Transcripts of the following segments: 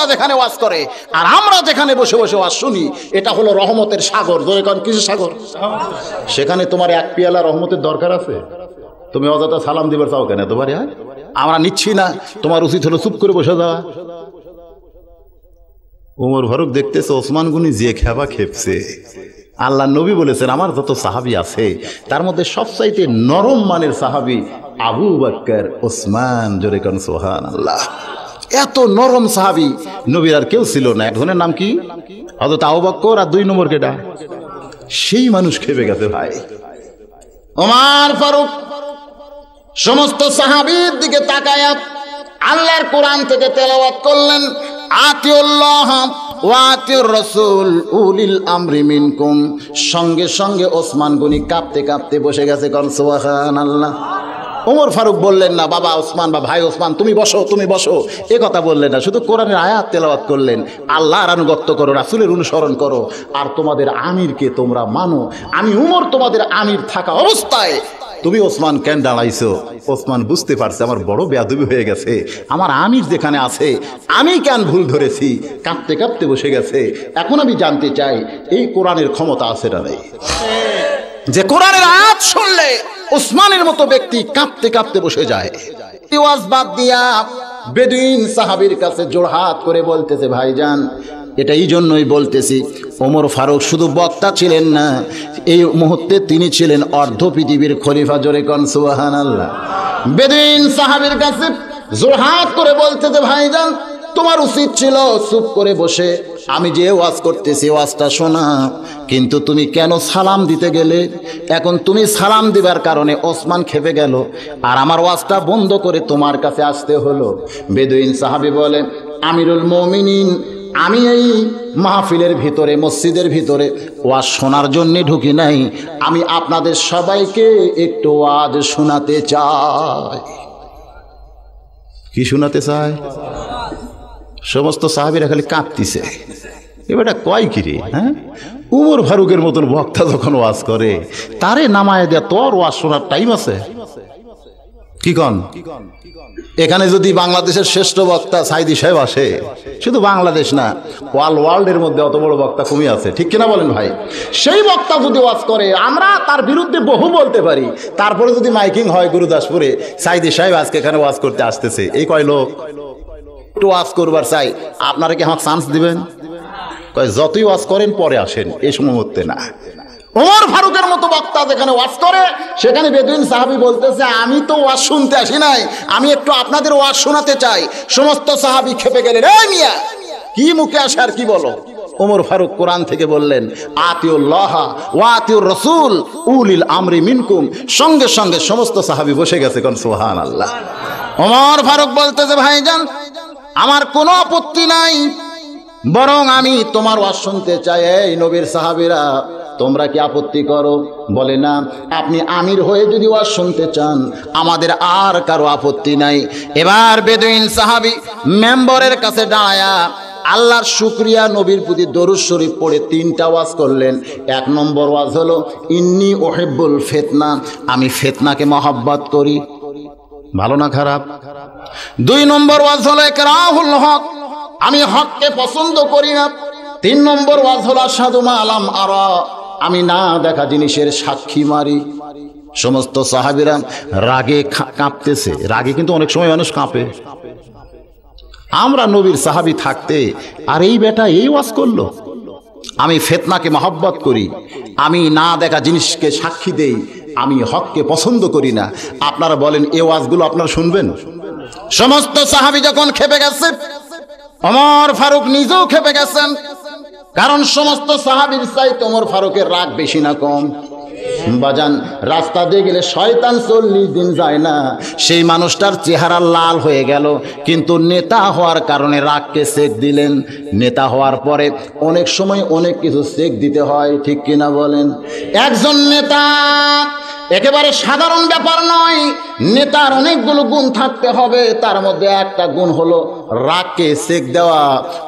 বক্তা যেখানে ওয়াজ করে আর আমরা যেখানে বসে বসে ওয়াজ শুনি এটা হলো রহমতের সাগর ধরে কারণ কিছু সাগর সেখানে তোমার এক পিয়ালা রহমতের দরকার আছে তুমি অযথা সালাম দিবার চাও কেন তোমার হ্যাঁ? আমরা নিচ্ছি না তোমার উচিত হলো চুপ করে বসে যাওয়া উমর ফারুক দেখতেছে ওসমান গুনি যে খেবা খেপছে আল্লাহ নবী বলেছেন আমার যত সাহাবি আছে তার মধ্যে সবচাইতে নরম মানের সাহাবি আবু বাক্কার ওসমান জোরে কান সোহান আল্লাহ এত নরম সাহাবি নবীর আর কেউ ছিল না একজনের নাম কি তাও আহবাক্কর আর দুই নম্বর কেটা সেই মানুষ খেপে গেছে ভাই ওমার ফারুক সমস্ত সাহাবির দিকে তাকায়াত আল্লাহর কোরআন থেকে তেলাওয়াত করলেন আতিউল্লাহ ওয়াতির রসুল উলিল আমরি মিনকুম সঙ্গে সঙ্গে ওসমান গুনি কাঁপতে কাঁপতে বসে গেছে কন সোহান আল্লাহ ওমর ফারুক বললেন না বাবা ওসমান বা ভাই ওসমান তুমি বসো তুমি বসো এ কথা বললেন না শুধু কোরআনের আয়াত তেলাওয়াত করলেন আল্লাহর আনুগত্য করো রাসুলের অনুসরণ করো আর তোমাদের আমিরকে তোমরা মানো আমি উমর তোমাদের আমির থাকা অবস্থায় তুমি ওসমান কেন দাঁড়াইছো ওসমান বুঝতে পারছে আমার বড় বেয়াদবি হয়ে গেছে আমার আমির যেখানে আছে আমি কেন ভুল ধরেছি কাঁপতে কাঁপতে বসে গেছে এখন আমি জানতে চাই এই কোরআনের ক্ষমতা আছে না নেই যে কোরআনের আজ শুনলে ওসমানের মতো ব্যক্তি কাঁপতে কাঁপতে বসে যায় বাদ দিয়া বেদুইন সাহাবির কাছে জোড়হাত করে বলতেছে ভাইজান এটা এই জন্যই বলতেছি ওমর ফারুক শুধু বক্তা ছিলেন না এই মুহূর্তে তিনি ছিলেন অর্ধ পৃথিবীর খলিফা জোরে কন সুহান আল্লাহ বেদিন সাহাবের কাছে জোরহাত করে বলতে যে যান তোমার উচিত ছিল চুপ করে বসে আমি যে ওয়াজ করতেছি ওয়াজটা শোনা কিন্তু তুমি কেন সালাম দিতে গেলে এখন তুমি সালাম দিবার কারণে ওসমান খেপে গেল আর আমার ওয়াজটা বন্ধ করে তোমার কাছে আসতে হলো বেদুইন সাহাবি বলেন আমিরুল মমিনিন আমি এই মাহফিলের ভিতরে মসজিদের ভিতরে ওয়াজ শোনার জন্যে ঢুকি নাই আমি আপনাদের সবাইকে একটু ওয়াজ শোনাতে চাই কি শোনাতে চাই সমস্ত সাহাবিরা খালি কাঁপতিছে এবারটা কয় কিরে হ্যাঁ উমর ফারুকের মতন বক্তা যখন ওয়াজ করে তারে নামায় দেয়া তোর ওয়াজ শোনার টাইম আছে কি কন এখানে যদি বাংলাদেশের শ্রেষ্ঠ বক্তা সাইদি সাহেব আসে শুধু বাংলাদেশ না ওয়াল ওয়ার্ল্ডের মধ্যে অত বড় বক্তা কমই আছে ঠিক কিনা বলেন ভাই সেই বক্তা যদি ওয়াজ করে আমরা তার বিরুদ্ধে বহু বলতে পারি তারপরে যদি মাইকিং হয় গুরুদাসপুরে সাইদি সাহেব আজকে এখানে ওয়াজ করতে আসতেছে এই কয় লোক একটু ওয়াজ করবার চাই আপনারা কি আমার চান্স দিবেন কয় যতই ওয়াজ করেন পরে আসেন এই সময় না ওমর ফারুকের মতো বক্তা যেখানে ওয়াজ করে সেখানে বেদুইন সাহাবি বলতেছে আমি তো ওয়াশ শুনতে আসি নাই আমি একটু আপনাদের ওয়াশ শোনাতে চাই সমস্ত সাহাবি খেপে গেলেন এই মিয়া কি মুখে আসে আর কি বলো ওমর ফারুক কোরআন থেকে বললেন আতিউল্লাহা ওয়াতিউর রসুল উলিল আমরি মিনকুম সঙ্গে সঙ্গে সমস্ত সাহাবি বসে গেছে কোন সোহান আল্লাহ ওমর ফারুক বলতেছে ভাইজান আমার কোনো আপত্তি নাই বরং আমি তোমার ওয়াশ শুনতে চাই এই নবীর সাহাবিরা তোমরা কি আপত্তি করো বলে না আপনি আমির হয়ে যদি ওয়াজ শুনতে চান আমাদের আর কারো আপত্তি নাই এবার বেদুইন সাহাবি মেম্বরের কাছে দাঁড়ায়া আল্লাহর শুক্রিয়া নবীর প্রতি দরুদ শরীফ পড়ে তিনটা ওয়াজ করলেন এক নম্বর ওয়াজ হলো ইন্নি ওহেব্বুল ফেতনা আমি ফেতনাকে মহাব্বত করি ভালো না খারাপ দুই নম্বর ওয়াজ হলো রাহুল হক আমি হককে পছন্দ করি না তিন নম্বর ওয়াজ হলো সাদুমা আলাম আরা আমি না দেখা জিনিসের সাক্ষী মারি সমস্ত সাহাবিরা রাগে কাঁপতেছে রাগে কিন্তু অনেক সময় মানুষ কাঁপে আমরা নবীর সাহাবি থাকতে আর এই বেটা এই ওয়াজ করলো আমি ফেতনাকে মহব্বত করি আমি না দেখা জিনিসকে সাক্ষী দেই আমি হককে পছন্দ করি না আপনারা বলেন এ ওয়াজগুলো আপনারা শুনবেন সমস্ত সাহাবি যখন খেপে গেছে অমর ফারুক নিজেও খেপে গেছেন কারণ সমস্ত সাহাবির চাই তোমার ফারুকের রাগ বেশি না কম বাজান রাস্তা দিয়ে গেলে শয়তান চল্লিশ দিন যায় না সেই মানুষটার চেহারা লাল হয়ে গেল কিন্তু নেতা হওয়ার কারণে রাগকে চেক দিলেন নেতা হওয়ার পরে অনেক সময় অনেক কিছু চেক দিতে হয় ঠিক কিনা বলেন একজন নেতা একেবারে সাধারণ ব্যাপার নয় নেতার অনেকগুলো গুণ থাকতে হবে তার মধ্যে একটা গুণ হলো রাগকে শেখ দেওয়া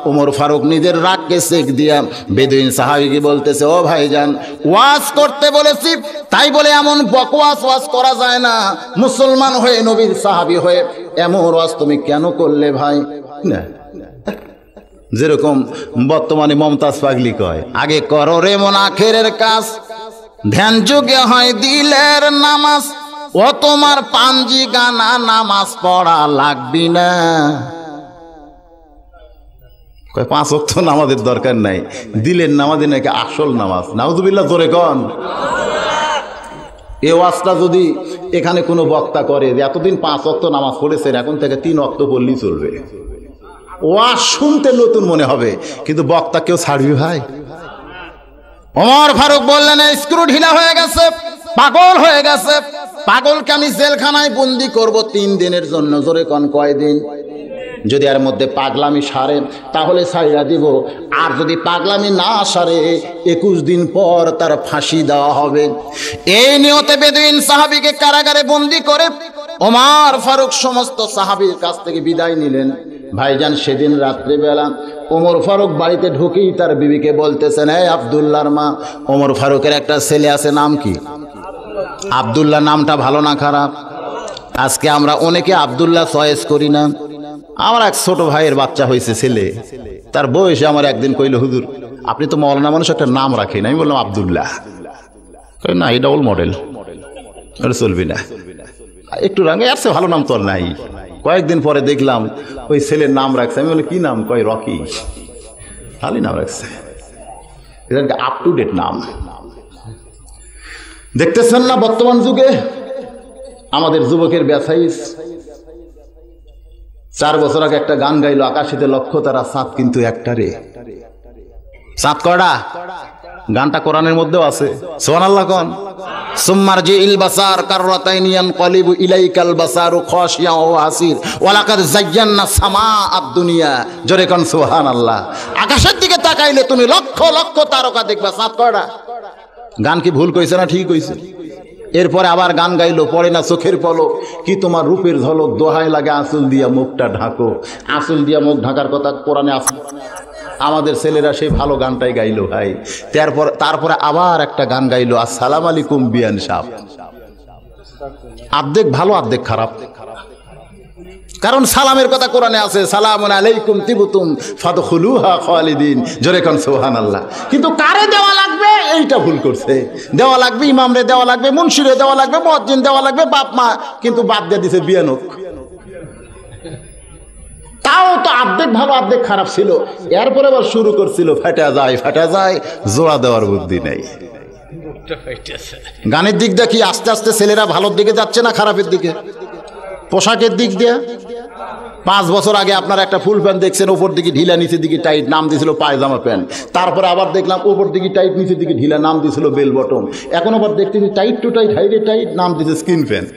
উমর ফারুক নিজের রাগকে শেখ দিয়া বেদুইন সাহাবিকে বলতেছে ও ভাই যান ওয়াজ করতে বলেছি তাই বলে এমন বকওয়াস ওয়াজ করা যায় না মুসলমান হয়ে নবীর সাহাবি হয়ে এমন ওয়াজ তুমি কেন করলে ভাই যেরকম বর্তমানে মমতাজ পাগলি কয় আগে করো রে মন আখের কাজ ধ্যান যুগে হয় দিলের নামাজ ও তোমার পাঞ্জি গানা নামাজ পড়া লাগবি না পাঁচ অর্থ নামাজের দরকার নাই দিলের নামাজে নাকি আসল নামাজ নাউজুবিল্লা তোরে কন এ ওয়াজটা যদি এখানে কোনো বক্তা করে যে এতদিন পাঁচ অর্থ নামাজ পড়েছেন এখন থেকে তিন অক্ত পড়লেই চলবে ওয়াজ শুনতে নতুন মনে হবে কিন্তু বক্তা কেউ ছাড়বি ভাই ওমর ফারুক বললেন স্ক্রু ঢিলা হয়ে গেছে পাগল হয়ে গেছে পাগলকে আমি জেলখানায় বন্দি করব তিন দিনের জন্য জোরে কন কয়দিন যদি এর মধ্যে পাগলামি সারে তাহলে সাইরা দিব আর যদি পাগলামি না সারে একুশ দিন পর তার ফাঁসি দেওয়া হবে এই নিয়তে বেদুইন সাহাবিকে কারাগারে বন্দি করে ওমার ফারুক সমস্ত সাহাবির কাছ থেকে বিদায় নিলেন ভাইজান সেদিন রাত্রিবেলা ওমর ফারুক বাড়িতে ঢুকেই তার বিবিকে বলতেছেন হ্যাঁ আবদুল্লার মা ওমর ফারুকের একটা ছেলে আছে নাম কি আবদুল্লাহ নামটা ভালো না খারাপ আজকে আমরা অনেকে আবদুল্লাহ চয়েস করি না আমার এক ছোট ভাইয়ের বাচ্চা হয়েছে ছেলে তার বয়সে আমার একদিন কইল হুজুর আপনি তো মলনা মানুষ একটা নাম রাখেন আমি বললাম আবদুল্লাহ না এটা ওল মডেল মডেল চলবি না একটু রাঙে আসছে ভালো নাম তো নাই কয়েকদিন পরে দেখলাম ওই ছেলের নাম রাখছে আমি বলি কী নাম কয় রকি ভালোই নাম রাখছে এটা আপ টু ডেট নাম দেখতেছেন না বর্তমান যুগে আমাদের যুবকের ব্যথাইস চার বছর আগে একটা গান গাইল আকাশিতে লক্ষ্য তারা সাত কিন্তু একটারে সাত কড়া গানটা কোরআনের মধ্যেও আছে সোহান আল্লাহ কন ও সামা আকাশের দিকে তাকাইলে তুমি লক্ষ লক্ষ তারকা দেখবা গান কি ভুল কইছে না ঠিক কইছে এরপরে আবার গান গাইলো পরে না চোখের পলক কি তোমার রূপের ঝলক দোহায় লাগে আসল দিয়া মুখটা ঢাকো আসল দিয়া মুখ ঢাকার কথা কোরআনে আসল আমাদের ছেলেরা সেই ভালো গানটাই গাইলো ভাই তারপর তারপরে আবার একটা গান গাইলো আসসালাম আলাইকুম বিয়ান সাহ আর্ধেক ভালো আর্ধেক খারাপ কারণ সালামের কথা কোরআনে আছে সালাম আলাইকুম তিবুতুম হা খালিদিন জোরে কন সোহান আল্লাহ কিন্তু কারে দেওয়া লাগবে এইটা ভুল করছে দেওয়া লাগবে ইমামরে দেওয়া লাগবে মুন্সিরে দেওয়া লাগবে মজ্জিন দেওয়া লাগবে বাপ মা কিন্তু বাদ দিয়ে দিছে বিয়ানক তাও তো আর্ধেক ভালো আর্ধেক খারাপ ছিল এরপরে আবার শুরু করছিল ফেটা যায় ফেটা যায় জোড়া দেওয়ার বুদ্ধি নেই গানের দিক দেখি আস্তে আস্তে ছেলেরা ভালোর দিকে যাচ্ছে না খারাপের দিকে পোশাকের দিক দিয়ে পাঁচ বছর আগে আপনার একটা ফুল প্যান্ট দেখছেন ওপর দিকে ঢিলা নিচের দিকে টাইট নাম দিয়েছিল পায়জামা প্যান্ট তারপরে আবার দেখলাম ওপর দিকে টাইট নিচের দিকে ঢিলা নাম দিয়েছিল বেল বটম এখন আবার দেখতেছি টাইট টু টাইট হাইডে টাইট নাম দিয়েছে স্কিন প্যান্ট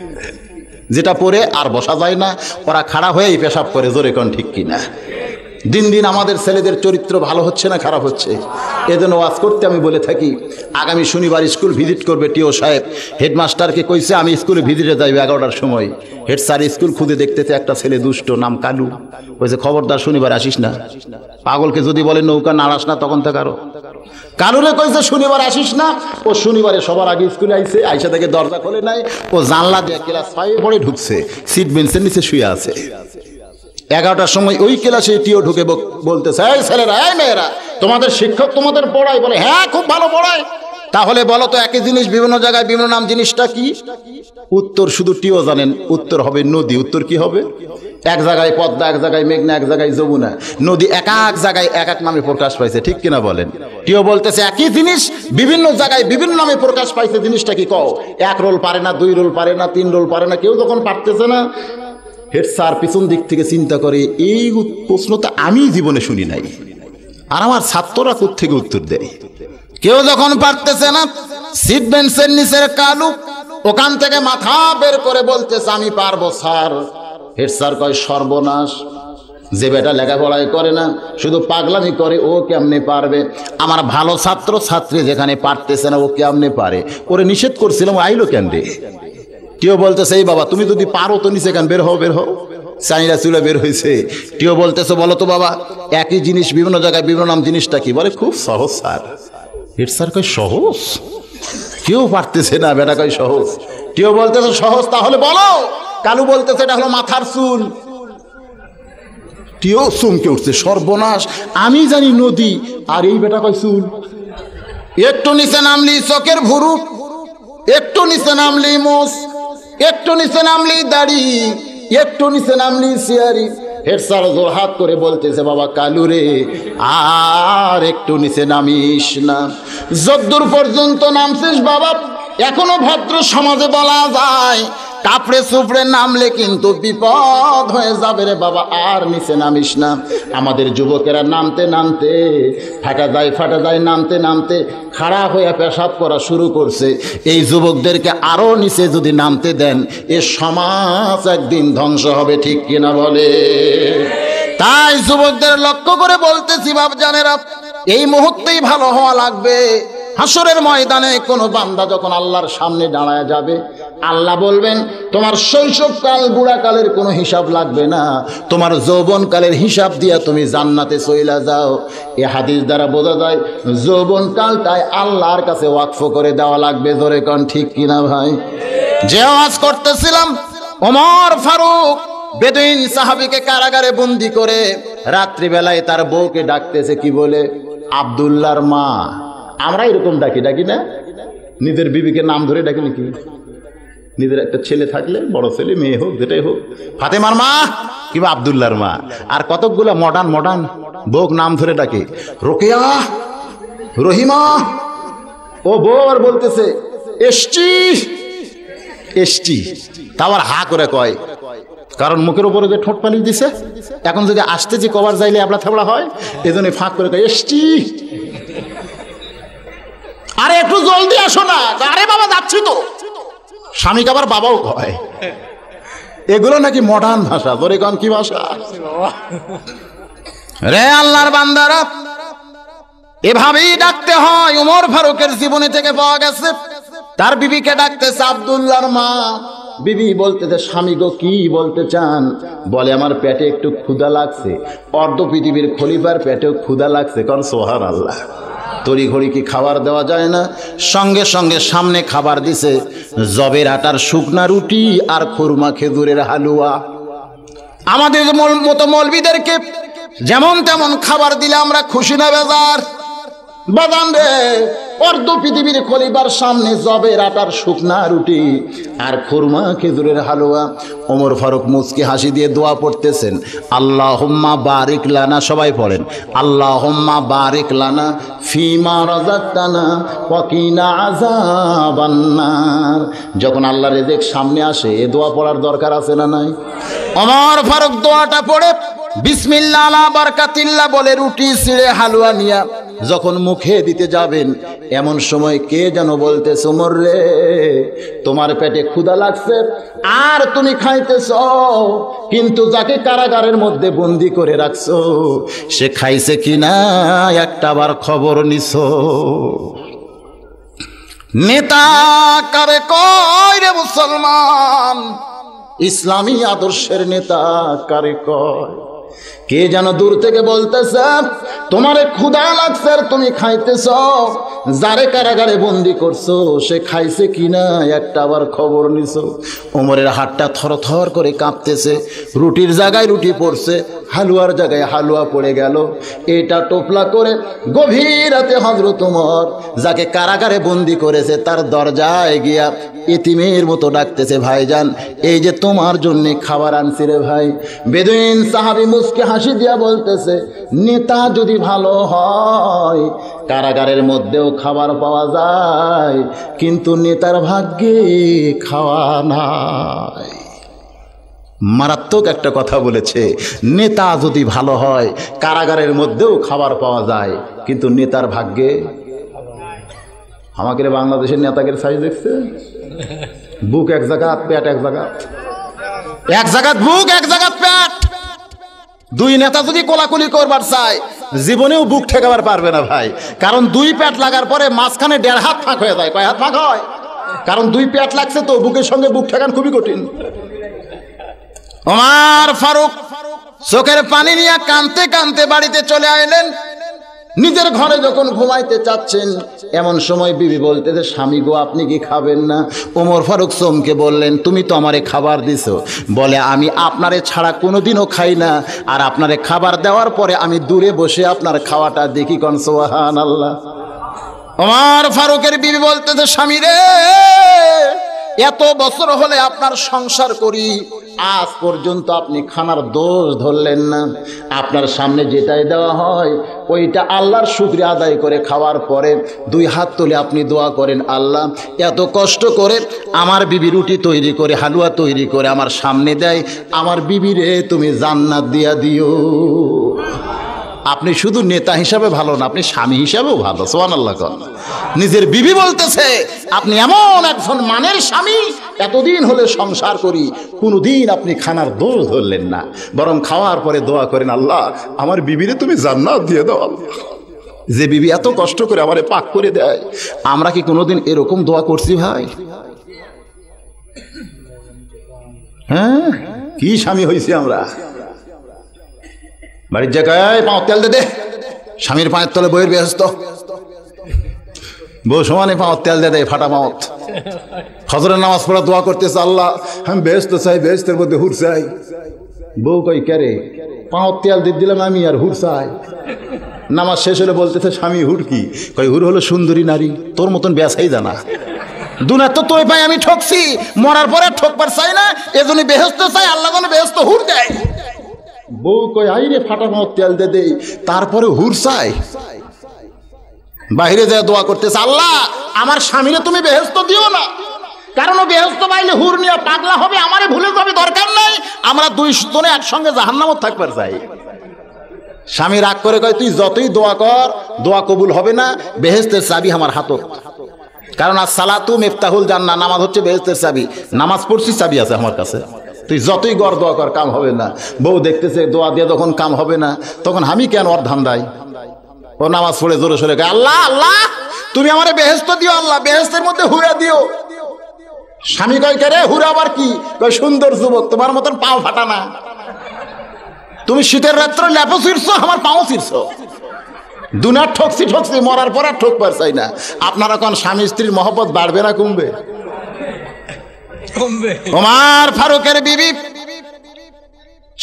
যেটা পরে আর বসা যায় না ওরা খাড়া হয়েই পেশাব করে জোরে কন ঠিক কিনা দিন দিন আমাদের ছেলেদের চরিত্র ভালো হচ্ছে না খারাপ হচ্ছে এজন্য ওয়াজ করতে আমি বলে থাকি আগামী শনিবার স্কুল ভিজিট করবে টিও সাহেব হেডমাস্টারকে কইছে আমি স্কুলে ভিজিটে যাইবে এগারোটার সময় হেড স্যার স্কুল খুঁজে দেখতেছে একটা ছেলে দুষ্ট নাম কালু কইছে খবরদার শনিবার আসিস না পাগলকে যদি বলে নৌকা নাড়াস না তখন তা কারো কারুরে কইছে শনিবার আসিস না ও শনিবারে সবার আগে স্কুলে আইছে আইসা থেকে দরজা খোলে নাই ও জানলা দিয়ে ক্লাস ফাইভে পড়ে ঢুকছে সিট বেঞ্চের নিচে শুয়ে আছে এগারোটার সময় ওই ক্লাসে এটিও ঢুকে বলতেছে এই ছেলেরা এই মেয়েরা তোমাদের শিক্ষক তোমাদের পড়ায় বলে হ্যাঁ খুব ভালো পড়ায় তাহলে বলো তো একই জিনিস বিভিন্ন জায়গায় বিভিন্ন নাম জিনিসটা কি উত্তর শুধু টিও জানেন উত্তর হবে নদী উত্তর কি হবে এক জায়গায় পদ্মা এক জায়গায় মেঘনা এক জায়গায় যমুনা নদী এক এক জায়গায় এক এক নামে প্রকাশ পাইছে ঠিক কিনা বলেন টিও বলতেছে একই জিনিস বিভিন্ন জায়গায় বিভিন্ন নামে প্রকাশ পাইছে জিনিসটা কি কও এক রোল পারে না দুই রোল পারে না তিন রোল পারে না কেউ যখন পারতেছে না হেড স্যার পিছন দিক থেকে চিন্তা করে এই প্রশ্ন তো আমি জীবনে শুনি নাই আর আমার ছাত্ররা থেকে উত্তর দেয় কেউ যখন পারতেছে না সিট বেঞ্চের নিচের কালু ওখান থেকে মাথা বের করে বলতেছে আমি পারবো স্যার হেড স্যার কয় সর্বনাশ যে বেটা লেখাপড়াই করে না শুধু পাগলামি করে ও কেমনে পারবে আমার ভালো ছাত্র ছাত্রী যেখানে পারতেছে না ও কেমনে পারে ওরে নিষেধ করছিলাম আইলো কেন রে কেউ বলতেছে এই বাবা তুমি যদি পারো তো নিচে কেন বের হও বের হও চাইনা চুলে বের হয়েছে কেউ বলতেছে বলো তো বাবা একই জিনিস বিভিন্ন জায়গায় বিভিন্ন নাম জিনিসটা কি বলে খুব সহজ স্যার এর স্যার কয় সহজ কেউ পারতেছে না বেটা কয় সহজ কেউ বলতেছে সহজ তাহলে বলো কালু বলতেছে এটা হলো মাথার চুল টিও চমকে উঠছে সর্বনাশ আমি জানি নদী আর এই বেটা কয় চুল একটু নিচে নামলি চকের ভুরু একটু নিচে নামলি মোস একটু নিচে নামলি দাড়ি একটু নিচে নামলি সিয়ারি হেরসার জোর হাত করে বলতেছে বাবা কালু রে আর একটু নিচে নামিস না যদ্দূর পর্যন্ত নামছিস বাবা এখনো ভদ্র সমাজে বলা যায় কাপড়ে সুপড়ে নামলে কিন্তু বিপদ হয়ে যাবে রে বাবা আর নিচে নামিস না আমাদের যুবকেরা নামতে নামতে ফাটা যায় ফাটা যায় নামতে নামতে খাড়া হয়ে পেশাব করা শুরু করছে এই যুবকদেরকে আরও নিচে যদি নামতে দেন এ সমাজ একদিন ধ্বংস হবে ঠিক কিনা বলে তাই যুবকদের লক্ষ্য করে বলতেছি বাবজানেরা এই মুহূর্তেই ভালো হওয়া লাগবে হাসরের ময়দানে কোনো বান্দা যখন আল্লাহর সামনে দাঁড়ায় যাবে আল্লাহ বলবেন তোমার শৈশবকাল বুড়াকালের কোনো হিসাব লাগবে না তোমার যৌবনকালের হিসাব দিয়া তুমি জান্নাতে চইলা যাও এ হাদিস দ্বারা বোঝা যায় যৌবনকালটায় আল্লাহর কাছে ওয়াকফ করে দেওয়া লাগবে ধরে কন ঠিক কিনা ভাই যে আওয়াজ করতেছিলাম ওমর ফারুক বেদুইন সাহাবিকে কারাগারে বন্দি করে রাত্রিবেলায় তার বউকে ডাকতেছে কি বলে আবদুল্লার মা আমরা এরকম ডাকি ডাকি না নিজের বিবিকে নাম ধরে ডাকি নাকি নিজের একটা ছেলে থাকলে বড় ছেলে মেয়ে হোক যেটাই হোক ফাতেমার মা কিংবা আবদুল্লার মা আর কতকগুলো মডার্ন মডার্ন বোক নাম ধরে ডাকে রোকেয়া রহিমা ও বউ আর বলতেছে এসটি এসটি আবার হা করে কয় কারণ মুখের উপরে যে ঠোঁট পালিয়ে দিছে এখন যদি আসতে যে কবার যাইলে আপনার থাবড়া হয় এজন্য ফাঁক করে কয় এসটি আরে একটু জলদি আসো না আরে বাবা যাচ্ছি তো স্বামীকে আবার বাবাও কয় এগুলো নাকি মডার্ন ভাষা তোর এখন কি ভাষা রে আল্লাহর বান্দারা এভাবেই ডাকতে হয় উমর ফারুকের জীবনে থেকে পাওয়া গেছে তার বিবিকে ডাকতেছে আবদুল্লাহর মা বিবি যে স্বামী গো কি বলতে চান বলে আমার পেটে একটু ক্ষুদা লাগছে অর্ধ পৃথিবীর খলিফার পেটেও ক্ষুদা লাগছে কারণ সোহার আল্লাহ তড়িঘড়ি কি খাবার দেওয়া যায় না সঙ্গে সঙ্গে সামনে খাবার দিছে জবের আটার শুকনা রুটি আর খুরমা খেজুরের হালুয়া আমাদের মতো মলবিদেরকে যেমন তেমন খাবার দিলে আমরা খুশি না বেজার বাদাম রে অর্ধ পৃথিবীর খলিবার সামনে জবের আটার শুকনা রুটি আর খুরমা খেজুরের হালুয়া ওমর ফারুক মুসকি হাসি দিয়ে দোয়া পড়তেছেন আল্লাহ হোম্মা বারিক লানা সবাই পড়েন আল্লাহ হোম্মা বারিক লানা ফিমা টানা পকিনা আজাবান্নার যখন আল্লাহ রেজেক সামনে আসে এ দোয়া পড়ার দরকার আছে না নাই ওমর ফারুক দোয়াটা পড়ে বিসমিল্লা আলা বারকাতিল্লা বলে রুটি ছিঁড়ে হালুয়া নিয়া যখন মুখে দিতে যাবেন এমন সময় কে যেন বলতে সুমর রে তোমার পেটে ক্ষুদা লাগছে আর তুমি খাইতেছ কিন্তু যাকে কারাগারের মধ্যে বন্দি করে রাখছো সে খাইছে কিনা একটা বার খবর নিছ নেতা কারে কয় রে মুসলমান ইসলামী আদর্শের নেতা কারে কয় কে যেন দূর থেকে বলতেছে তোমারে ক্ষুধা লাগছে আর তুমি খাইতেছ যারে কারাগারে বন্দি করছো সে খাইছে কিনা একটা আবার খবর নিছো ওমরের হাটটা থর থর করে কাঁপতেছে রুটির জায়গায় রুটি পড়ছে হালুয়ার জায়গায় হালুয়া পড়ে গেল এটা টোপলা করে গভীর রাতে হজরত উমর যাকে কারাগারে বন্দি করেছে তার দরজায় গিয়া এতিমের মতো ডাকতেছে ভাইজান এই যে তোমার জন্যে খাবার আনছি রে ভাই বেদুইন সাহাবি মুসকে হাসি দিয়া বলতেছে নেতা যদি ভালো হয় কারাগারের মধ্যেও খাবার পাওয়া যায় কিন্তু নেতার ভাগ্যে খাওয়া নাই মারাত্মক একটা কথা বলেছে নেতা যদি ভালো হয় কারাগারের মধ্যেও খাবার পাওয়া যায় কিন্তু নেতার ভাগ্যে আমাকে বাংলাদেশের নেতাগের সাইজ দেখছে বুক এক জায়গা প্যাট এক জায়গা এক জায়গা বুক এক জায়গা প্যাট দুই নেতা যদি কোলাকুলি করবার চায় জীবনেও বুক ঠেকাবার পারবে না ভাই কারণ দুই প্যাট লাগার পরে মাঝখানে দেড় হাত ফাঁক হয়ে যায় কয় হাত ফাঁক হয় কারণ দুই প্যাট লাগছে তো বুকের সঙ্গে বুক ঠেকান খুবই কঠিন ওমার ফারুক চোখের পানি নিয়ে কানতে কানতে বাড়িতে চলে আইলেন নিজের ঘরে যখন ঘুমাইতে চাচ্ছেন এমন সময় বিবি বলতে যে স্বামী গো আপনি কি খাবেন না ওমর ফারুক সোমকে বললেন তুমি তো আমারে খাবার দিছো বলে আমি আপনারে ছাড়া কোনোদিনও খাই না আর আপনারে খাবার দেওয়ার পরে আমি দূরে বসে আপনার খাওয়াটা দেখি কনসোহান আল্লাহ ওমর ফারুকের বিবি বলতে যে স্বামী রে এত বছর হলে আপনার সংসার করি আজ পর্যন্ত আপনি খানার দোষ ধরলেন না আপনার সামনে যেটাই দেওয়া হয় ওইটা আল্লাহর সুক্রি আদায় করে খাওয়ার পরে দুই হাত তুলে আপনি দোয়া করেন আল্লাহ এত কষ্ট করে আমার বিবি রুটি তৈরি করে হালুয়া তৈরি করে আমার সামনে দেয় আমার বিবিরে তুমি জান্নাত দিয়া দিও আপনি শুধু নেতা হিসাবে ভালো না আপনি স্বামী হিসাবেও ভালো সোহান আল্লাহ নিজের বিবি বলতেছে আপনি এমন একজন মানের স্বামী এতদিন হলে সংসার করি কোনোদিন আপনি খানার দোষ ধরলেন না বরং খাওয়ার পরে দোয়া করেন আল্লাহ আমার বিবিরে তুমি জান্নাত দিয়ে দাও আল্লাহ যে বিবি এত কষ্ট করে আমারে পাক করে দেয় আমরা কি কোনোদিন এরকম দোয়া করছি ভাই হ্যাঁ কি স্বামী হয়েছি আমরা বাড়ির জায়গায় পাঁচ তেল দে দে স্বামীর পায়ের তলে বইয়ের ব্যস্ত বউ সমানে পাঁচ তেল দে দেয় ফাটা মাওত ফজরের নামাজ পড়া দোয়া করতেছে আল্লাহ আমি ব্যস্ত চাই ব্যস্তের মধ্যে হুর চাই বউ কই ক্যারে পাঁচ তেল দিয়ে দিলাম আমি আর হুর চাই নামাজ শেষ হলে বলতেছে স্বামী হুর কি কই হুর হলো সুন্দরী নারী তোর মতন ব্যাসাই জানা দুনার তো তোর পায়ে আমি ঠকছি মরার পরে ঠকবার চাই না এজন্য বেহস্ত চাই আল্লাহ যেন বেহস্ত হুর দেয় বউ কয় আইরে ফাটানো তেল দে দে তারপরে হুরসায় বাইরে যায় দোয়া করতেছে আল্লাহ আমার স্বামীরে তুমি বেহেস্ত দিও না কারণ ও বেহস্ত বাইলে হুর নিয়ে পাগলা হবে আমারে ভুলে যাবে দরকার নাই আমরা দুই জনে একসঙ্গে জাহান্নামত থাকবার যাই স্বামী রাগ করে কয় তুই যতই দোয়া কর দোয়া কবুল হবে না বেহেস্তের চাবি আমার হাতত কারণ আর সালাতু মেফতাহুল জান্না নামাজ হচ্ছে বেহেস্তের চাবি নামাজ পড়ছি চাবি আছে আমার কাছে তুই যতই গড় দোয়া কর কাম হবে না বউ দেখতেছে দোয়া দিয়ে যখন কাম হবে না তখন আমি কেন ওর ধান্দাই ও নামাজ পড়ে জোরে সরে আল্লাহ আল্লাহ তুমি আমার বেহেস্ত দিও আল্লাহ বেহেস্তের মধ্যে হুরা দিও স্বামী কয় কে রে হুরা আবার কি কয় সুন্দর যুবক তোমার মতন পাও ফাটা না তুমি শীতের রাত্রে ল্যাপো ছিড়ছো আমার পাও ছিড়ছো দুনার ঠকছি ঠকছি মরার পর আর ঠোক পারছাই না আপনারা কোন স্বামী স্ত্রীর মহব্বত বাড়বে না কমবে তোমার ফারুকের বিবি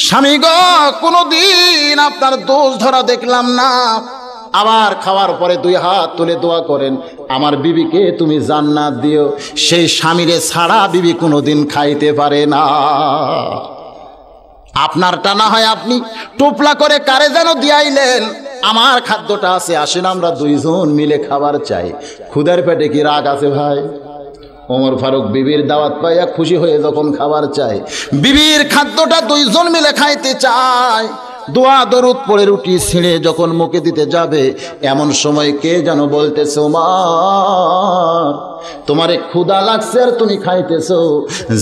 স্বামী গো কোনোদিন আপনার দোষ ধরা দেখলাম না আবার খাওয়ার পরে দুই হাত তুলে দোয়া করেন আমার বিবিকে তুমি জান্নাত দিও সেই স্বামীরে ছাড়া বিবি কোনোদিন খাইতে পারে না আপনারটা না হয় আপনি টোপলা করে কারে যেন দিয়াইলেন আমার খাদ্যটা আছে আসেন আমরা দুইজন মিলে খাবার চাই ক্ষুদার পেটে কি রাগ আছে ভাই ওমর ফারুক বিবির দাওয়াত পাইয়া খুশি হয়ে যখন খাবার চায় বিবির খাদ্যটা দুইজন মিলে খাইতে চায় দোয়া দরুদ পড়ে রুটি ছিঁড়ে যখন মুখে দিতে যাবে এমন সময় কে যেন বলতেছে মা তোমারে ক্ষুদা লাগছে আর তুমি খাইতেছো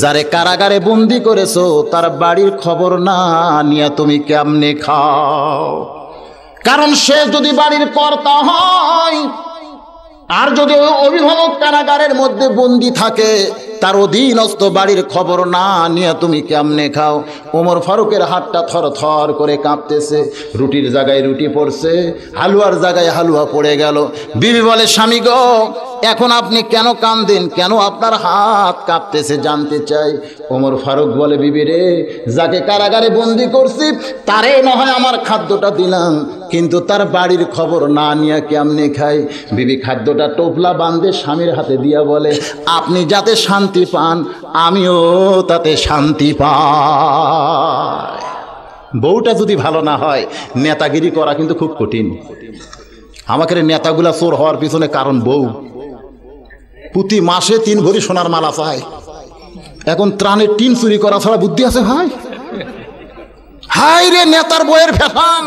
যারে কারাগারে বন্দি করেছো তার বাড়ির খবর না নিয়া তুমি কেমনে খাও কারণ সে যদি বাড়ির কর্তা হয় আর যদি অভিভাবক কারাগারের মধ্যে বন্দি থাকে তার অধীনস্থ বাড়ির খবর না নিয়ে তুমি কেমনে খাও ওমর ফারুকের হাতটা থর থর করে কাঁপতেছে রুটির জায়গায় রুটি পড়ছে হালুয়ার জায়গায় হালুয়া পড়ে গেল বিবি বলে স্বামী গো এখন আপনি কেন কান্দেন কেন আপনার হাত কাঁপতেছে জানতে চাই ওমর ফারুক বলে বিবি রে যাকে কারাগারে বন্দি করছি তারে না হয় আমার খাদ্যটা দিলাম কিন্তু তার বাড়ির খবর না নিয়ে কেমনে খাই বিবি খাদ্যটা টোপলা বাঁধে স্বামীর হাতে দিয়া বলে আপনি যাতে শান্তি পান আমিও তাতে শান্তি পা বউটা যদি ভালো না হয় নেতাগিরি করা কিন্তু খুব কঠিন আমাকে নেতাগুলা চোর হওয়ার পিছনে কারণ বউ প্রতি মাসে তিন ভরি সোনার মালা পায় এখন ত্রাণের টিন চুরি করা ছাড়া বুদ্ধি আছে ভাই হাই রে নেতার বইয়ের ফ্যাশান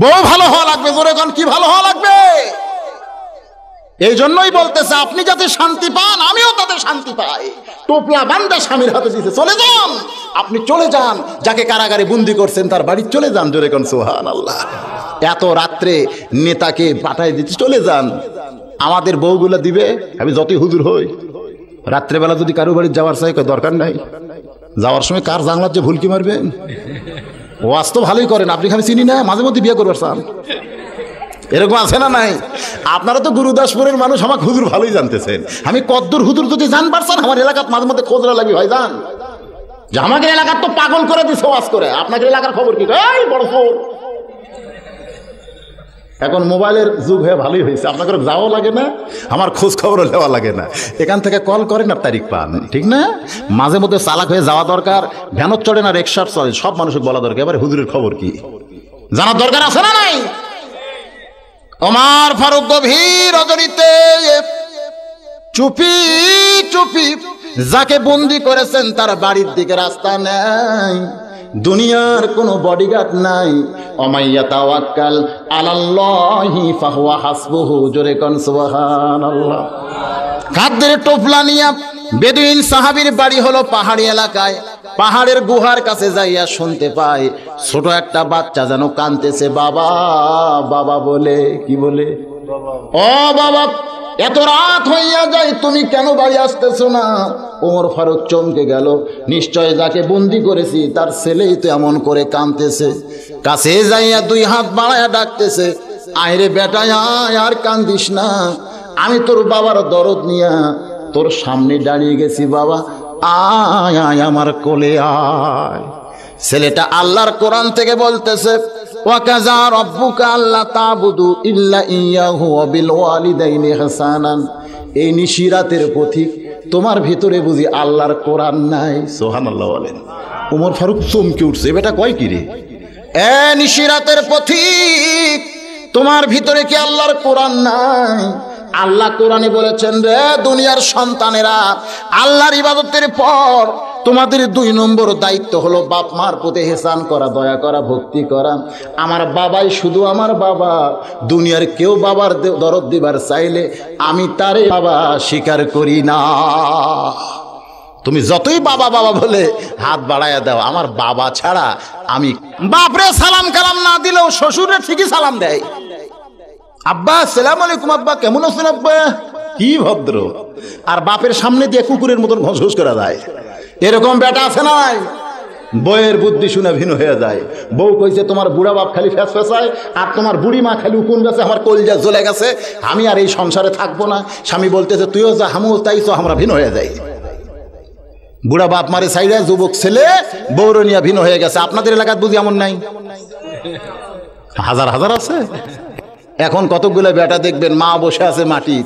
বউ ভালো হওয়া লাগবে জোরে কি ভালো হওয়া লাগবে এই জন্যই বলতেছে আপনি যাতে শান্তি পান আমিও তাদের শান্তি পাই টোপলা বান্দা স্বামীর হাতে দিতে চলে যান আপনি চলে যান যাকে কারাগারে বন্দি করছেন তার বাড়ি চলে যান জোরে কন সোহান আল্লাহ এত রাত্রে নেতাকে পাঠাই দিতে চলে যান আমাদের বউগুলো দিবে আমি যতই হুজুর হই রাত্রেবেলা যদি কারো বাড়ি যাওয়ার চাই দরকার নাই যাওয়ার সময় কার জানলার যে ভুলকি মারবে ওয়াজ তো ভালোই করেন আপনি খালি চিনি না মাঝে মধ্যে বিয়ে করবার চান এরকম আছে না নাই আপনারা তো গুরুদাসপুরের মানুষ আমাকে হুজুর ভালোই জানতেছেন আমি কদ্দুর হুজুর যদি জান পারছেন আমার এলাকার মাঝে মধ্যে খোঁজরা লাগি ভাই জান যে এলাকার তো পাগল করে দিছে ওয়াজ করে আপনাকে এলাকার খবর কি বড় খবর এখন মোবাইলের যুগ হয়ে ভালোই হয়েছে আপনাকে যাওয়া লাগে না আমার খোঁজ খবরও নেওয়া লাগে না এখান থেকে কল করেন আর তারিখ পান ঠিক না মাঝে মধ্যে চালাক হয়ে যাওয়া দরকার ভ্যানত চড়ে না রেকশার চলে সব মানুষের বলা দরকার এবার হুজুরের খবর কি জানার দরকার আছে না নাই আমার ফারুক গভীর রজনীতে চুপি চুপি যাকে বন্দি করেছেন তার বাড়ির দিকে রাস্তা নেয় দুনিয়ার কোনো বডিগার্ড নাই অমাইয়া তাওয়াক্কাল আলাল্লাহি ফাহুয়া হাসবুহু জোরে কোন সুবহানাল্লাহ কাদের টোপলা নিয়া বেদুইন সাহাবীর বাড়ি হলো পাহাড়ি এলাকায় পাহাড়ের গুহার কাছে যাইয়া শুনতে পায় ছোট একটা বাচ্চা যেন কাঁদতেছে বাবা বাবা বলে কি বলে ও বাবা এত রাত হইয়া যায় তুমি কেন বাড়ি আসতেছো না ওমর ফারুক চমকে গেল নিশ্চয় যাকে বন্দি করেছি তার ছেলেই তো এমন করে কাঁদতেছে কাছে যাইয়া দুই হাত বাড়াইয়া ডাকতেছে আয়রে বেটায় আয় আর কান্দিস না আমি তোর বাবার দরদ নিয়া তোর সামনে দাঁড়িয়ে গেছি বাবা আয় আয় আমার কোলে আয় ছেলেটা আল্লাহর কোরআন থেকে বলতেছে রব্বুকা ইল্লা এই নিশিরাতের পথিক তোমার ভেতরে বুঝি আল্লাহর কোরআন নাই সোহান আল্লাহ বলেন উমর ফারুক চমকে উঠছে বেটা কয় কি রে এ নিশিরাতের পথিক তোমার ভিতরে কি আল্লাহর কোরআন নাই আল্লাহ কোরআনে বলেছেন রে দুনিয়ার সন্তানেরা আল্লাহর ইবাদতের পর তোমাদের দুই নম্বর দায়িত্ব হলো বাপ মার প্রতি হেসান করা দয়া করা ভক্তি করা আমার বাবাই শুধু আমার বাবা দুনিয়ার কেউ বাবার দরদ দিবার চাইলে আমি তারে বাবা স্বীকার করি না তুমি যতই বাবা বাবা বলে হাত বাড়াইয়া দাও আমার বাবা ছাড়া আমি বাপরে সালাম কালাম না দিলেও শ্বশুরে ঠিকই সালাম দেয় আব্বা সালাম আলাইকুম আব্বা কেমন আছেন আব্বা কি ভদ্র আর বাপের সামনে দিয়ে কুকুরের মতন ঘোষ করা যায় এরকম বেটা আছে নাই বইয়ের বুদ্ধি শুনে ভিন হয়ে যায় বউ কইছে তোমার বুড়া বাপ খালি ফেস ফেসায় আর তোমার বুড়ি মা খালি উকুন গেছে আমার কলজা জ্বলে গেছে আমি আর এই সংসারে থাকবো না স্বামী বলতেছে তুইও যা হামু তাই তো আমরা ভিন্ন হয়ে যাই বুড়া বাপ মারে সাইডে যুবক ছেলে বৌরনিয়া ভিন্ন হয়ে গেছে আপনাদের এলাকার বুঝি এমন নাই হাজার হাজার আছে এখন কতগুলো বেটা দেখবেন মা বসে আছে মাটি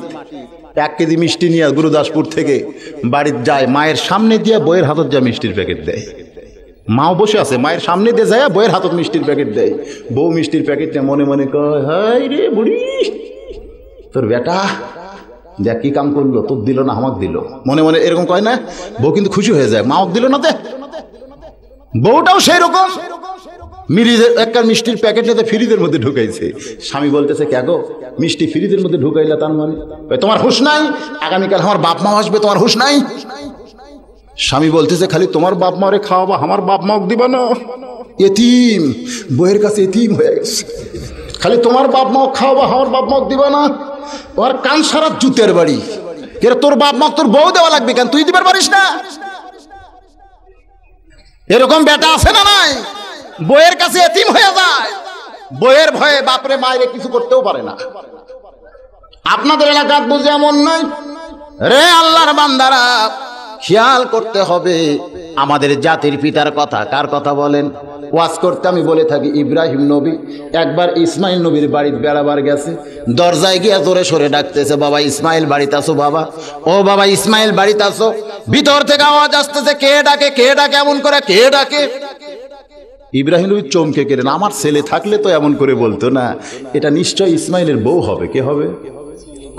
এক কেজি মিষ্টি নিয়ে গুরুদাসপুর থেকে বাড়ির যায় মায়ের সামনে দিয়ে বইয়ের হাতত যা মিষ্টির প্যাকেট দেয় মাও বসে আছে মায়ের সামনে দিয়ে যায় বইয়ের হাতত মিষ্টির প্যাকেট দেয় বউ মিষ্টির প্যাকেটটা মনে মনে কয় হাই রে বুড়ি তোর বেটা দেখ কি কাম করলো তোর দিল না আমাক দিল মনে মনে এরকম কয় না বউ কিন্তু খুশি হয়ে যায় মাও দিল না তে বউটাও সেই রকম মিরিজের একটা মিষ্টির প্যাকেট প্যাকেটটাতে ফ্রিজের মধ্যে ঢুকাইছে স্বামী বলতেছে কেগো মিষ্টি ফ্রিজের মধ্যে ঢুকাইলা তার মানে তোমার হুশ নাই আগামীকাল আমার বাপ মা আসবে তোমার হুশ নাই স্বামী বলতেছে খালি তোমার বাপ মা রে খাওয়াবা আমার বাপ মা দিবা না এতিম বইয়ের কাছে এতিম হয়ে গেছে খালি তোমার বাপ মাও খাওয়াবা আমার বাপ মা দিবা না ওর কান সারা জুতের বাড়ি কে তোর বাপ মা তোর বউ দেওয়া লাগবে কেন তুই দিবার পারিস না এরকম বেটা আছে না নাই বইয়ের কাছে এতিম হয়ে যায় বইয়ের ভয়ে বাপরে মায়ের কিছু করতেও পারে না আপনাদের এলাকার বুঝে এমন নয় রে আল্লাহর বান্দারা খেয়াল করতে হবে আমাদের জাতির পিতার কথা কার কথা বলেন ওয়াজ করতে আমি বলে থাকি ইব্রাহিম নবী একবার ইসমাইল নবীর বাড়ির বেড়াবার গেছে দরজায় গিয়া জোরে সরে ডাকতেছে বাবা ইসমাইল বাড়িতে আসো বাবা ও বাবা ইসমাইল বাড়িতে আসো ভিতর থেকে আওয়াজ আসতেছে কে ডাকে কে ডাকে এমন করে কে ডাকে ইব্রাহিম নবী চমকে কেটেন আমার ছেলে থাকলে তো এমন করে বলতো না এটা নিশ্চয় ইসমাইলের বউ হবে কে হবে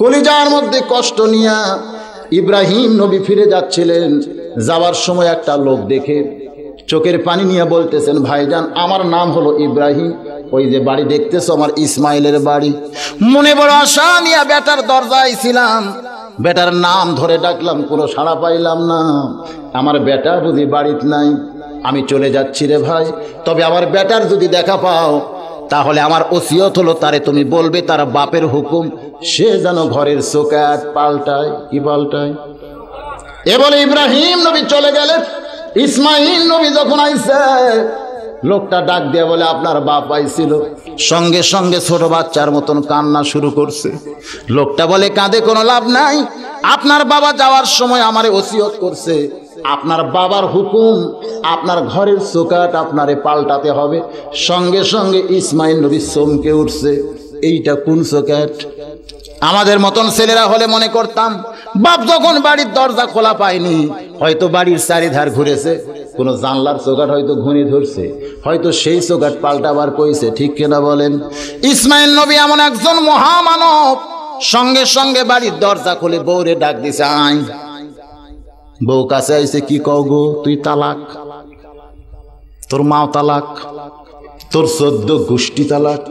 কলিজার মধ্যে কষ্ট নিয়া ইব্রাহিম নবী ফিরে যাচ্ছিলেন যাওয়ার সময় একটা লোক দেখে চোখের পানি নিয়ে বলতেছেন ভাইজান আমার নাম হলো ইব্রাহিম ওই যে বাড়ি দেখতেছ আমার ইসমাইলের বাড়ি মনে বড় আশা নিয়ে বেটার দরজায় ছিলাম বেটার নাম ধরে ডাকলাম কোনো সাড়া পাইলাম না আমার বেটা বুঝি বাড়িতে নাই আমি চলে যাচ্ছি রে ভাই তবে আমার বেটার যদি দেখা পাও তাহলে আমার ওসিয়ত হলো তারে তুমি বলবে তার বাপের হুকুম সে যেন ঘরের সোকাত পাল্টায় কি পাল্টায় এ বলে ইব্রাহিম নবী চলে গেলেন ইসমাইল নবী যখন আইসে লোকটা ডাক দিয়ে বলে আপনার বাপ আইছিল সঙ্গে সঙ্গে ছোট বাচ্চার মতন কান্না শুরু করছে লোকটা বলে কাঁদে কোনো লাভ নাই আপনার বাবা যাওয়ার সময় আমারে ওসিয়ত করছে আপনার বাবার হুকুম আপনার ঘরের চোকাট আপনারে পাল্টাতে হবে সঙ্গে সঙ্গে ইসমাইল নবী চমকে উঠছে এইটা কোন চোকাট আমাদের মতন ছেলেরা হলে মনে করতাম বাপ যখন বাড়ির দরজা খোলা পায়নি হয়তো বাড়ির চারিধার ঘুরেছে কোনো জানলার চোকাট হয়তো ঘুরে ধরছে হয়তো সেই চোকাট পাল্টাবার কইছে ঠিক কিনা বলেন ইসমাইল নবী এমন একজন মহামানব সঙ্গে সঙ্গে বাড়ির দরজা খুলে বৌরে ডাক দিছে আইন বউ কাছে আইসে কি কও গো তুই তালাক তোর মাও তালাক তোর সদ্য গোষ্ঠী তালাক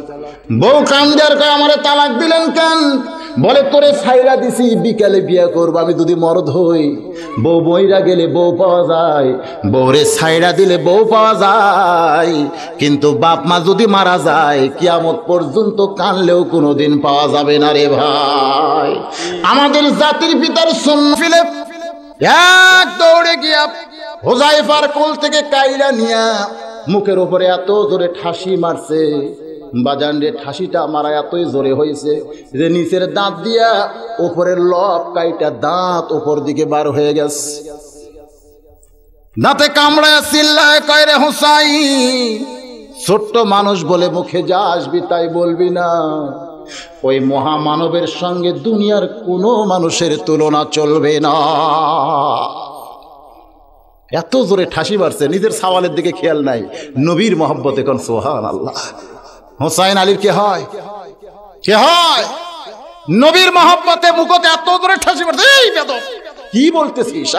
বউ কান্দার কয় আমার তালাক দিলেন কান বলে তোরে ফাইরা দিছি বিকালে বিয়ে করবো আমি যদি মরদ হই বউ বইরা গেলে বউ পাওয়া যায় বউরে ছাইরা দিলে বউ পাওয়া যায় কিন্তু বাপ মা যদি মারা যায় কিয়ামত পর্যন্ত কানলেও কোনো দিন পাওয়া যাবে না রে ভাই আমাদের জাতির পিতার সন্ফিলে এক দৌড়ে গিয়া হোজাইফার কোল থেকে কাইরা নিয়া মুখের উপরে এত জোরে ঠাসি মারছে বাজান ঠাসিটা মারা এতই জোরে হয়েছে যে নিচের দাঁত দিয়া উপরের লব কাইটা দাঁত উপর দিকে বার হয়ে গেছে দাঁতে কামড়ায় চিল্লায় কয় রে ছোট্ট মানুষ বলে মুখে যা আসবি তাই বলবি না ওই মহামানবের সঙ্গে দুনিয়ার কোনো মানুষের তুলনা চলবে না এত জোরে ঠাসি মারছে নিজের সাওয়ালের দিকে খেয়াল নাই নবীর মহব্বত এখন সোহান আল্লাহ হোসাইন আলীর কে হয় কে হয় নবীর মহব্বতে মুখতে এত জোরে ঠাসি মারছে এই কি বলতেছিস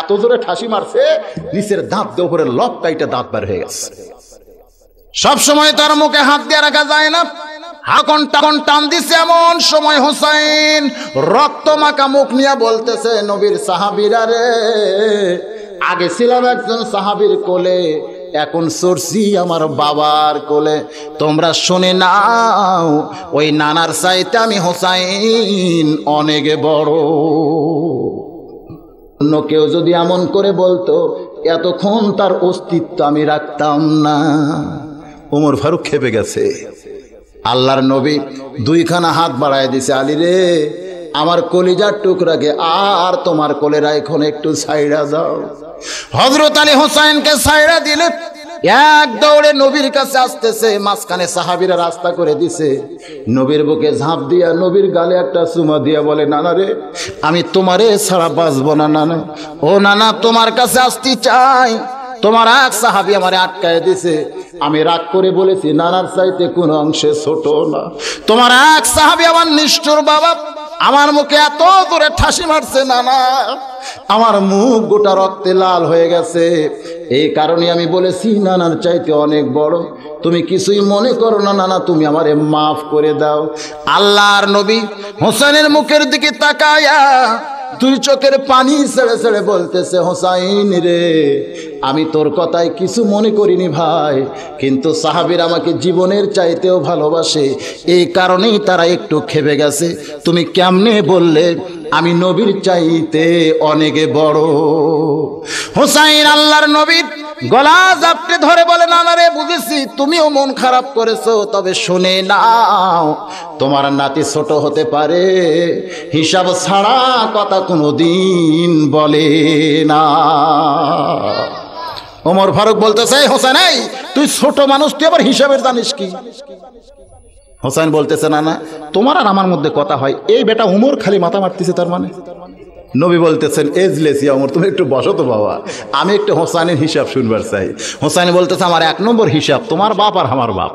এত জোরে ঠাসি মারছে নিচের দাঁত দেওয়ার উপরে লব দাঁত বার হয়ে গেছে সব সময় তার মুখে হাত দিয়ে রাখা যায় না এখন তখন টান দিছে এমন সময় হোসাইন রক্ত নিয়ে বলতেছে নবীর আগে ছিলাম একজন সাহাবির কোলে এখন সরছি আমার বাবার কোলে তোমরা শুনে নাও ওই নানার সাইতে আমি হোসাইন অনেকে বড় অন্য কেউ যদি এমন করে বলতো এতক্ষণ তার অস্তিত্ব আমি রাখতাম না ওমর ফারুক খেপে গেছে আল্লাহর নবী দুইখানা হাত বাড়ায় দিছে আলী রে আমার কলিজার টুকরাকে আর তোমার কলেরা এখন একটু সাইড়া যাও হজরত আলী হোসাইনকে সাইড়া দিলে এক দৌড়ে নবীর কাছে আসতেছে মাঝখানে সাহাবিরা রাস্তা করে দিছে নবীর বুকে ঝাঁপ দিয়া নবীর গালে একটা চুমা দিয়া বলে নানা রে আমি তোমারে ছাড়া বাঁচবো না নানা ও নানা তোমার কাছে আসতে চাই তোমার এক সাহাবি আমার আটকায় দিছে আমি রাগ করে বলেছি নানার চাইতে কোনো অংশে ছোট না তোমার এক সাহাবি আমার নিষ্ঠুর বাবা আমার মুখে এত করে ঠাসি মারছে নানা আমার মুখ গোটা রক্তে লাল হয়ে গেছে এই কারণে আমি বলেছি নানার চাইতে অনেক বড় তুমি কিছুই মনে করো না নানা তুমি আমারে মাফ করে দাও আল্লাহর নবী হোসেনের মুখের দিকে তাকায়া দুই চোখের পানি ছেড়ে ছেড়ে বলতেছে হোসাইন রে আমি তোর কথায় কিছু মনে করিনি ভাই কিন্তু সাহাবির আমাকে জীবনের চাইতেও ভালোবাসে এই কারণেই তারা একটু খেপে গেছে তুমি কেমনে বললে আমি নবীর চাইতে অনেকে বড় হোসাইন আল্লাহর নবীর গলা জাপটে ধরে বলে নানা রে বুঝেছি তুমিও মন খারাপ করেছো তবে শুনে নাও তোমার নাতি ছোট হতে পারে হিসাব ছাড়া কথা কোনোদিন বলে না ওমর ফারুক বলতেছে হোসেন তুই ছোট মানুষ তুই আবার হিসাবের জানিস কি হোসেন বলতেছে না না তোমার আর আমার মধ্যে কথা হয় এই বেটা উমর খালি মাথা মারতেছে তার মানে নবী বলতেছেন এজলেস ইয়ামর তুমি একটু বসো তো বাবা আমি একটু হোসাইনের হিসাব শুনবার চাই হোসাইন বলতেছে আমার এক নম্বর হিসাব তোমার বাপ আর আমার বাপ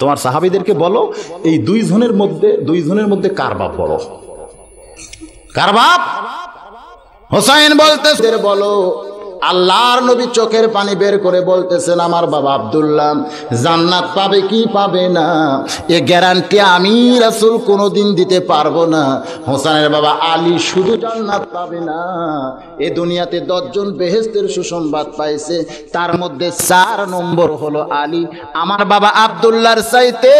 তোমার সাহাবিদেরকে বলো এই দুই জনের মধ্যে দুই জনের মধ্যে কার বাপ বলো কার বাপ হোসাইন বলতেছে বলো আল্লাহর নবী চোখের পানি বের করে বলতেছেন আমার বাবা আবদুল্লাহ জান্নাত পাবে কি পাবে না এ গ্যারান্টি আমি রাসুল কোনো দিন দিতে পারবো না হোসানের বাবা আলী শুধু জান্নাত পাবে না এ দুনিয়াতে দশজন বেহেস্তের সুসংবাদ পাইছে তার মধ্যে চার নম্বর হলো আলী আমার বাবা আবদুল্লার চাইতে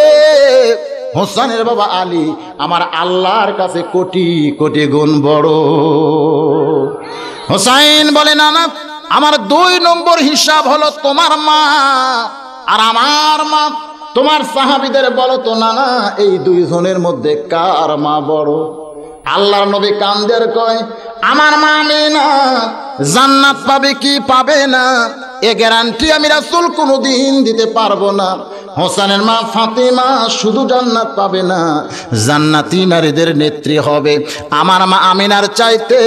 হোসানের বাবা আলী আমার আল্লাহর কাছে কোটি কোটি গুণ বড় হোসাইন বলে নানা আমার দুই নম্বর হিসাব হলো তোমার মা আর আমার মা তোমার সাহাবিদের বলো তো না না এই দুইজনের মধ্যে কার মা বড় আল্লাহর নবী কান্দের কয় আমার মানে না জান্নাত পাবে কি পাবে না এ গ্যারান্টি আমি রাসুল দিন দিতে পারবো না হোসানের মা ফাতেমা শুধু জান্নাত পাবে না জান্নাতি নারীদের নেত্রী হবে আমার মা আমিনার চাইতে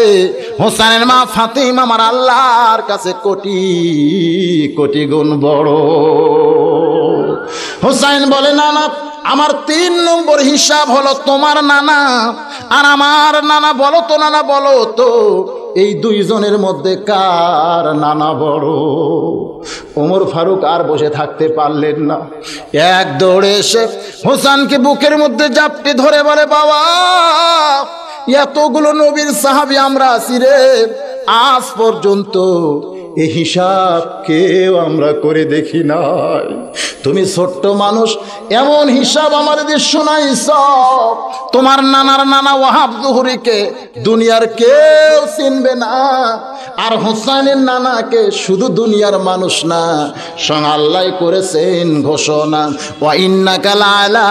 হোসানের মা ফাতেমা আমার আল্লাহর কাছে কোটি কোটি গুণ বড় হোসাইন বলে না না আমার তিন নম্বর হিসাব হলো তোমার নানা আর আমার নানা বলো তো নানা বলো তো এই দুইজনের মধ্যে কার নানা বড় ওমর ফারুক আর বসে থাকতে পারলেন না এক দৌড়ে এসে হোসানকে বুকের মধ্যে জাপটে ধরে বলে বাবা এতগুলো নবীর সাহাবি আমরা আছি রে আজ পর্যন্ত এ হিসাব কেউ আমরা করে দেখি নাই তুমি ছোট্ট মানুষ এমন হিসাব আমাদের নাই সব তোমার নানার নানা ওয়াহাব জুহুরিকে দুনিয়ার কেউ চিনবে না আর হোসাইনের নানাকে শুধু দুনিয়ার মানুষ না সং আল্লাহ করেছেন ঘোষণা ওয়াইন্না কালা আলা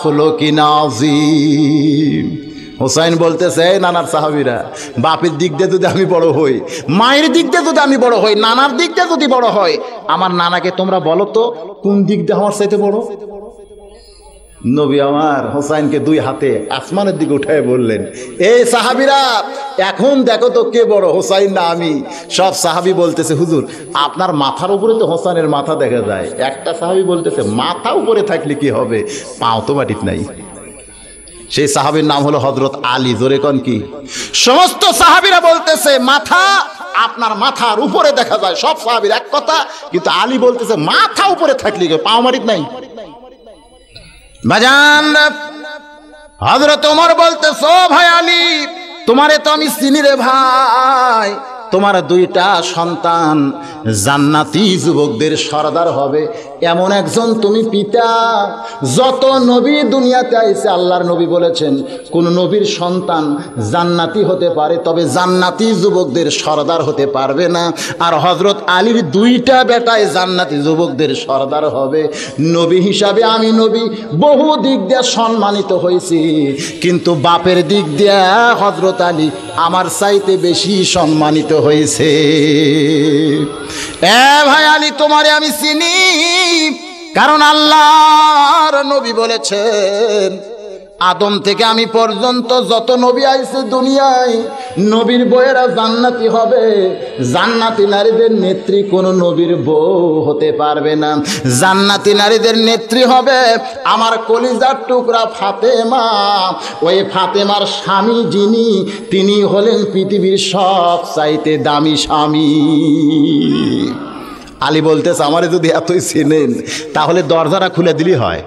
হলো কি হোসাইন বলতেছে এই নানার সাহাবিরা বাপের দিক দিয়ে যদি আমি বড় হই মায়ের দিক দিয়ে যদি আমি বড় হই নানার দিক দিয়ে যদি বড় হয় আমার নানাকে তোমরা বলো তো কোন দিক দিয়ে আমার সাথে বড় নবী আমার হোসাইনকে দুই হাতে আসমানের দিকে উঠায় বললেন এই সাহাবিরা এখন দেখো তো কে বড় হোসাইন না আমি সব সাহাবি বলতেছে হুজুর আপনার মাথার উপরে তো হোসাইনের মাথা দেখা যায় একটা সাহাবি বলতেছে মাথা উপরে থাকলে কি হবে পাও তো বাটিত নাই সেই সাহাবির নাম হলো হজরত আলী জোরে কি সমস্ত সাহাবিরা বলতেছে মাথা আপনার মাথার উপরে দেখা যায় সব সাহাবির এক কথা কিন্তু আলী বলতেছে মাথা উপরে থাকলে পাও মারিত নাই হজরত ওমর বলতেছ ভাই আলী তোমারে তো আমি চিনি রে ভাই তোমার দুইটা সন্তান জান্নাতি যুবকদের সর্দার হবে এমন একজন তুমি পিতা যত নবী দুনিয়াতে আইসে আল্লাহর নবী বলেছেন কোন নবীর সন্তান জান্নাতি হতে পারে তবে জান্নাতি যুবকদের সর্দার হতে পারবে না আর হজরত আলীর দুইটা বেটায় জান্নাতি যুবকদের সর্দার হবে নবী হিসাবে আমি নবী বহু দিক দিয়ে সম্মানিত হয়েছি কিন্তু বাপের দিক দিয়ে হজরত আলী আমার চাইতে বেশি সম্মানিত হয়েছে এ ভাই আলী তোমারে আমি চিনি কারণ আল্লাহর নবী বলেছেন আদম থেকে আমি পর্যন্ত যত নবী আইছে দুনিয়ায় নবীর বইয়েরা জান্নাতি হবে জান্নাতি নারীদের নেত্রী কোনো নবীর বউ হতে পারবে না জান্নাতি নারীদের নেত্রী হবে আমার কলিজার টুকরা ফাতেমা ওই ফাতেমার স্বামী যিনি তিনি হলেন পৃথিবীর সব চাইতে দামি স্বামী আলী বলতেছে আমারে যদি এতই চেনেন তাহলে দরজাটা খুলে দিলি হয়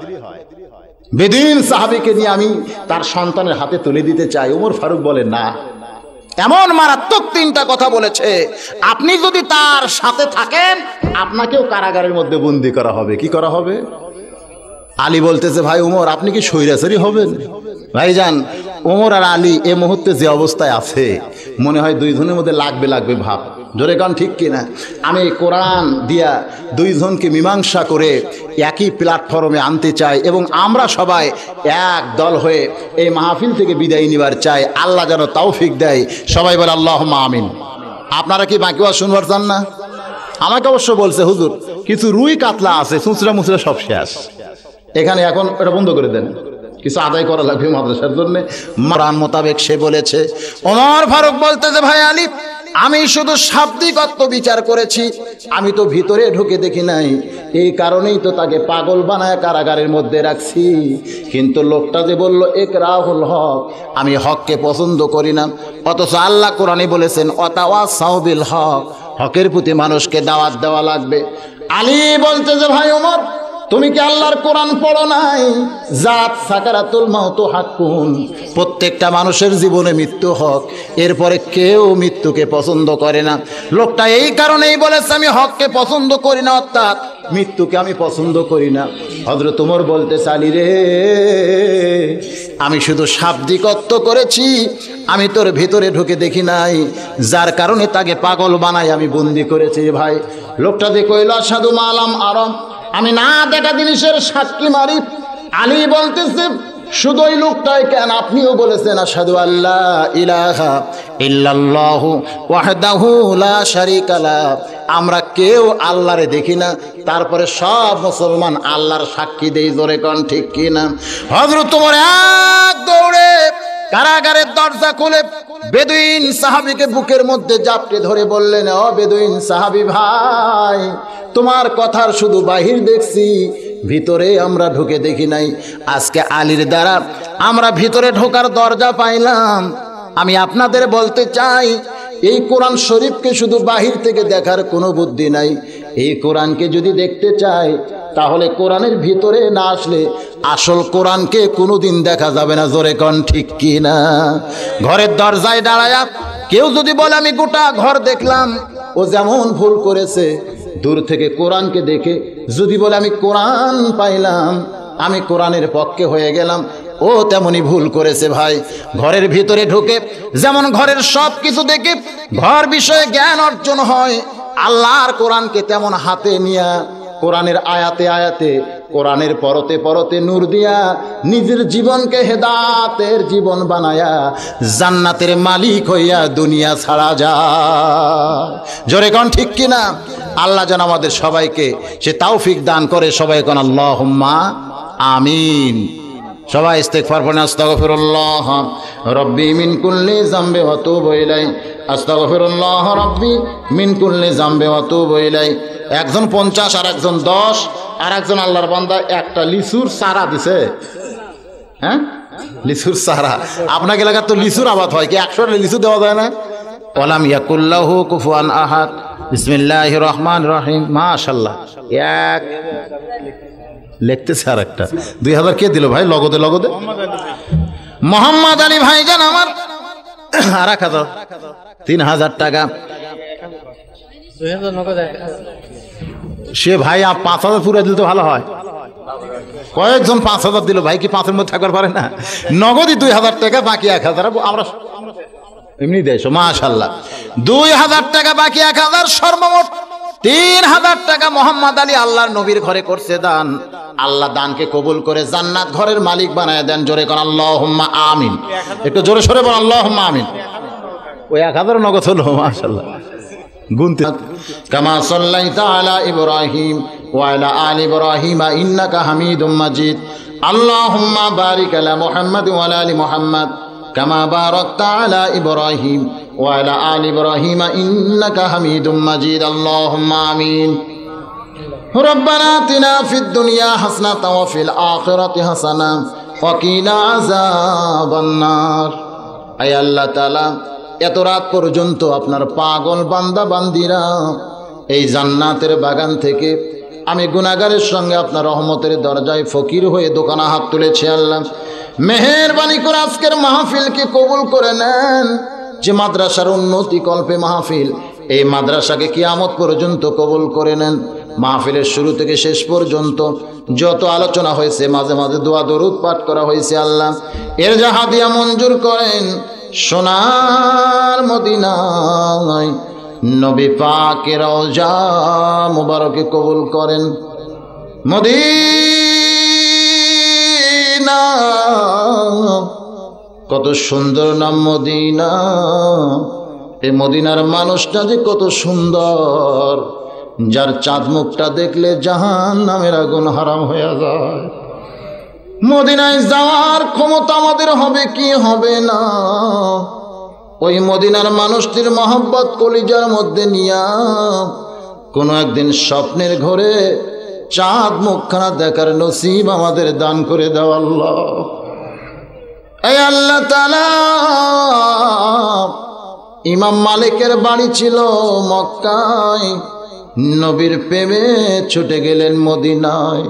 বেদিন সাহাবিকে নিয়ে আমি তার সন্তানের হাতে তুলে দিতে চাই ওমর ফারুক বলে না এমন মারাত্মক তিনটা কথা বলেছে আপনি যদি তার সাথে থাকেন আপনাকেও কারাগারের মধ্যে বন্দি করা হবে কি করা হবে আলী বলতেছে ভাই ওমর আপনি কি সৈরাচারি হবেন ভাই যান ওমর আর আলী এ মুহূর্তে যে অবস্থায় আছে মনে হয় দুইজনের মধ্যে লাগবে লাগবে ভাব জোরে গান ঠিক কিনা আমি কোরআন দিয়া দুইজনকে মীমাংসা করে একই প্ল্যাটফর্মে আনতে চাই এবং আমরা সবাই এক দল হয়ে এই মাহফিল থেকে বিদায় নিবার চাই আল্লাহ যেন তৌফিক দেয় সবাই বলে আল্লাহ আমিন আপনারা কি বাকি শুনবার চান না আমাকে অবশ্য বলছে হুজুর কিছু রুই কাতলা আছে সুচরা মুচরা সব শেষ এখানে এখন এটা বন্ধ করে দেন কিছু আদায় করা লাগবে মাদ্রাসার জন্য মারান মোতাবেক সে বলেছে অমর ফারুক বলতেছে ভাই আলিফ আমি শুধু শাব্দিকত্ব বিচার করেছি আমি তো ভিতরে ঢুকে দেখি নাই এই কারণেই তো তাকে পাগল বানায় কারাগারের মধ্যে রাখছি কিন্তু লোকটা যে বলল এক রাহুল হক আমি হককে পছন্দ করি না অথচ আল্লাহ কোরআনে বলেছেন অতাওয়া সাহবিল হক হকের প্রতি মানুষকে দাওয়াত দেওয়া লাগবে আলী বলতে যে ভাই ওমর তুমি কি আল্লাহর কোরআন পড়ো নাই জাত সাকারাতুল মাহত হাক্কুন প্রত্যেকটা মানুষের জীবনে মৃত্যু হক এরপরে কেউ মৃত্যুকে পছন্দ করে না লোকটা এই কারণেই বলেছে আমি হককে পছন্দ করি না অর্থাৎ মৃত্যুকে আমি পছন্দ করি না ভদ্র তোমর বলতে চালি রে আমি শুধু শাব্দিকত্ব করেছি আমি তোর ভেতরে ঢুকে দেখি নাই যার কারণে তাকে পাগল বানাই আমি বন্দি করেছি ভাই লোকটা দেখো এলো সাধু মালাম আরম আমি না দেখা জিনিসের সাক্ষী মারি আলী বলতেছে শুধু ওই লোকটাই কেন আপনিও বলেছেন আসাদু আল্লাহ ইলাহা ইল্লাল্লাহু ওয়াহদাহু লা শারীকা লা আমরা কেউ আল্লাহরে দেখি না তারপরে সব মুসলমান আল্লাহর সাক্ষী দেই জোরে কন ঠিক কি না হযরত তোমার এক দৌড়ে কারাগারের দরজা খুলে বেদুইন সাহাবিকে বুকের মধ্যে জাপটে ধরে বললেন ও বেদুইন সাহাবি ভাই তোমার কথার শুধু বাহির দেখছি ভিতরে আমরা ঢুকে দেখি নাই আজকে আলীর দ্বারা আমরা ভিতরে ঢোকার দরজা পাইলাম আমি আপনাদের বলতে চাই এই কোরআন শরীফকে শুধু বাহির থেকে দেখার কোনো বুদ্ধি নাই এই কোরআনকে যদি দেখতে চায় তাহলে কোরআনের ভিতরে না আসলে আসল কোরআনকে কোনোদিন দেখা যাবে না জোরে কন ঠিক কি না ঘরের দরজায় দাঁড়ায় কেউ যদি বলে আমি গোটা ঘর দেখলাম ও যেমন ভুল করেছে দূর থেকে কোরআনকে দেখে যদি বলে আমি কোরআন পাইলাম আমি কোরআনের পক্ষে হয়ে গেলাম ও তেমনি ভুল করেছে ভাই ঘরের ভিতরে ঢুকে যেমন ঘরের সব কিছু দেখে ঘর বিষয়ে জ্ঞান অর্জন হয় আল্লাহর কোরআনকে তেমন হাতে নিয়া কোরআনের আয়াতে আয়াতে কোরআনের পরতে পরতে নূর দিয়া নিজের জীবনকে হেদাতের জীবন বানায়া জান্নাতের মালিক হইয়া দুনিয়া ছাড়া যা জোরে কন ঠিক কিনা আল্লাহ যেন আমাদের সবাইকে সে তাওফিক দান করে সবাই কন আল্লাহ আমিন সবাই ইস্তেকফার ফরনা আস্তাগফিরুল্লাহ রব্বি মিন কুল্লি জামবি ওয়া বইলাই আস্তাগফিরুল্লাহ রব্বি মিন কুল্লি জাম্বে ওয়া তুবু ইলাই একজন 50 আর একজন 10 আর একজন আল্লাহর বান্দা একটা লিসুর সারা দিছে হ্যাঁ লিসুর সারা আপনাকে এলাকা তো লিসুর আবাদ হয় কি 100 লিসু দেওয়া যায় না ওয়ালাম ইয়াকুল্লাহু কুফুয়ান আহাদ বিসমিল্লাহির রহমানির রহিম মাশাআল্লাহ এক লিখতেছে আর একটা দুই হাজার কে দিল ভাই লগদে লগদে মোহাম্মদ আলী ভাইজান আমার তিন হাজার টাকা সে ভাই পাঁচ হাজার পুরো দিলে তো ভালো হয় কয়েকজন পাঁচ হাজার দিল ভাই কি পাঁচের মধ্যে থাকবার পারে না নগদই দুই হাজার টাকা বাকি এক হাজার আমরা এমনি দেয় মাশাল্লাহ দুই হাজার টাকা বাকি এক হাজার সর্বমোট তিন হাজার টাকা মোহাম্মদ আলী আল্লাহর নবীর ঘরে করছে দান আল্লাহ দানকে কবুল করে জান্নাত ঘরের মালিক বানায় দেন জোরে কর আল্লাহ আমিন একটু জোরে সরে বল আল্লাহ আমিন ওই এক হাজার নগদ হলো মাসাল্লাহ আল্লাহ কামা ওয়ালা বারিক আলা মোহাম্মদ ওয়ালা আলি কামা বারক আলা ইব্রাহিম ওয়ালা আল ইব্রাহিম ইন্নাকা হামিদুম মাজিদ আল্লাহুম্মা আমিন ربنا آتنا في الدنيا حسنة وفي الآخرة حسنة وقنا عذاب النار أي الله تعالى এত রাত পর্যন্ত আপনার পাগল বান্দা বান্দিরা এই জান্নাতের বাগান থেকে আমি গুণাগারের সঙ্গে আপনার রহমতের দরজায় ফকির হয়ে দোকানা হাত তুলেছি আল্লাহ মেহেরবানি করে আজকের মাহফিলকে কবুল করে নেন যে মাদ্রাসার উন্নতি কল্পে মাহফিল এই মাদ্রাসাকে কিয়ামত পর্যন্ত কবুল করে নেন মাহফিলের শুরু থেকে শেষ পর্যন্ত যত আলোচনা হয়েছে মাঝে মাঝে দোয়া দরুদ পাঠ করা হয়েছে আল্লাহ এর যাহা দিয়া মঞ্জুর করেন সোনার মদিনায় নবী পাকের রওজা মুবারকে কবুল করেন মদিনা কত সুন্দর নাম মদিনা এ মদিনার মানুষটা যে কত সুন্দর যার চাঁদ মুখটা দেখলে জাহান নামের আগুন হারাম হয়ে যায় মদিনায় যাওয়ার ক্ষমতা আমাদের হবে কি হবে না ওই মদিনার মানুষটির মহব্বত কলিজার মধ্যে নিয়া কোনো একদিন স্বপ্নের ঘরে চাঁদ মুখখানা দেখার নসিব আমাদের দান করে দেওয়াল এই আল্লাহ তালা ইমাম মালিকের বাড়ি ছিল মক্কায় নবীর প্রেমে ছুটে গেলেন মদিনায়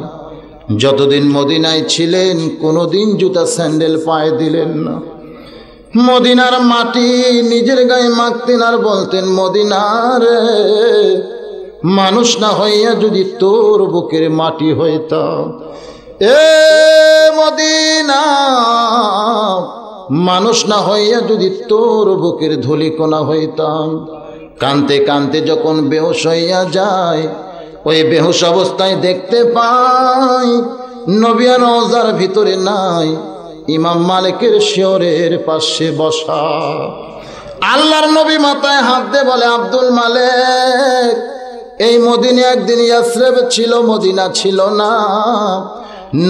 যতদিন মদিনায় ছিলেন কোনোদিন জুতা স্যান্ডেল পায়ে দিলেন না মদিনার মাটি নিজের গায়ে মাখতেন আর বলতেন মদিনার মানুষ না হইয়া যদি তোর বুকের মাটি হইতাম এ মদিনা মানুষ না হইয়া যদি তোর বুকের ধুলিকোনা হইতাম কানতে কানতে যখন বেহুশ হইয়া যায় ওই বেহুশ অবস্থায় দেখতে পাই নবিয়ান রওজার ভিতরে নাই ইমাম মালিকের শিওরের পাশে বসা আল্লাহর নবী মাথায় হাত দে বলে আব্দুল মালেক এই মদিনে একদিন ইয়াসরেব ছিল মদিনা ছিল না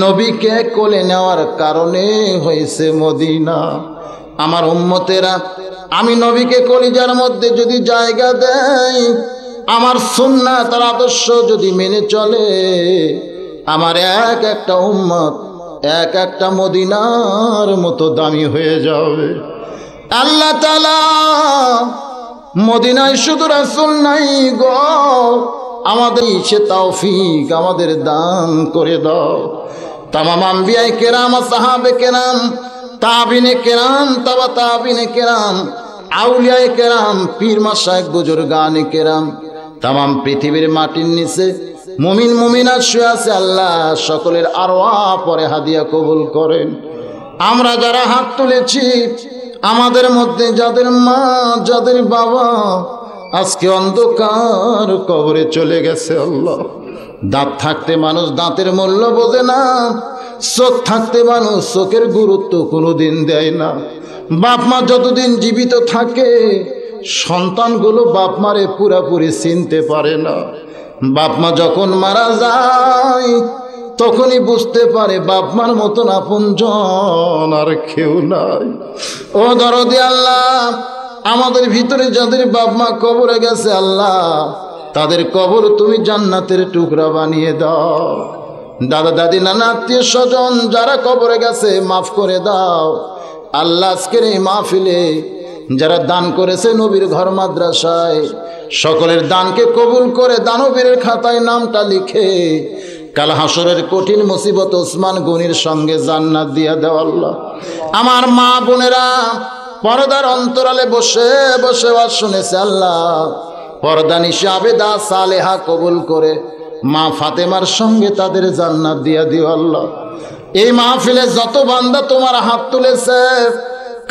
নবীকে কোলে নেওয়ার কারণে হয়েছে মদিনা আমার উম্মতেরা আমি নবীকে কলিজার মধ্যে যদি জায়গা দেয় আমার সুন্না তার আদর্শ যদি মেনে চলে আমার এক একটা উম্মত এক একটা মদিনার মতো দামি হয়ে যাবে আল্লাহ মদিনায় শুধু রাসুল নাই গ আমাদের সে তৌফিক আমাদের দান করে দাও তামাম আম্বিয়াই কেরাম সাহাবে কেরাম তাবিনে কেরাম তাবা তাবিনে কেরাম আউলিয়ায় কেরাম পীর মাসায় গুজুর গানে কেরাম তামাম পৃথিবীর মাটির নিচে মমিন মমিনা শুয়ে আছে আল্লাহ সকলের আরোয়া পরে হাদিয়া কবুল করেন আমরা যারা হাত তুলেছি আমাদের মধ্যে যাদের মা যাদের বাবা আজকে অন্ধকার কবরে চলে গেছে আল্লাহ দাঁত থাকতে মানুষ দাঁতের মূল্য বোঝে না চোখ থাকতে মানুষ চোখের গুরুত্ব কোনো দিন দেয় না বাপ মা যতদিন জীবিত থাকে সন্তানগুলো বাপ মারে পুরাপুরি চিনতে পারে না বাপ মা যখন মারা যায় তখনই বুঝতে পারে বাপ মার মতন আপন জন আর কেউ নাই ও দরদি আল্লাহ আমাদের ভিতরে যাদের বাপ মা কবরে গেছে আল্লাহ তাদের কবর তুমি জান্নাতের টুকরা বানিয়ে দাও দাদা দাদি নানা আত্মীয় স্বজন যারা কবরে গেছে মাফ করে দাও আল্লাহ আজকের এই মাহফিলে যারা দান করেছে নবীর ঘর মাদ্রাসায় সকলের দানকে কবুল করে দানবীর খাতায় নামটা লিখে কাল হাসরের কঠিন মুসিবত ওসমান গনির সঙ্গে জান্নাত দিয়া দেওয়া আল্লাহ আমার মা বোনেরা পরদার অন্তরালে বসে বসে আর শুনেছে আল্লাহ পরদা নিশে আবেদা সালেহা কবুল করে মা ফাতেমার সঙ্গে তাদের জান্নাত দিয়া দিও আল্লাহ এই মাহফিলে যত বান্দা তোমার হাত তুলেছে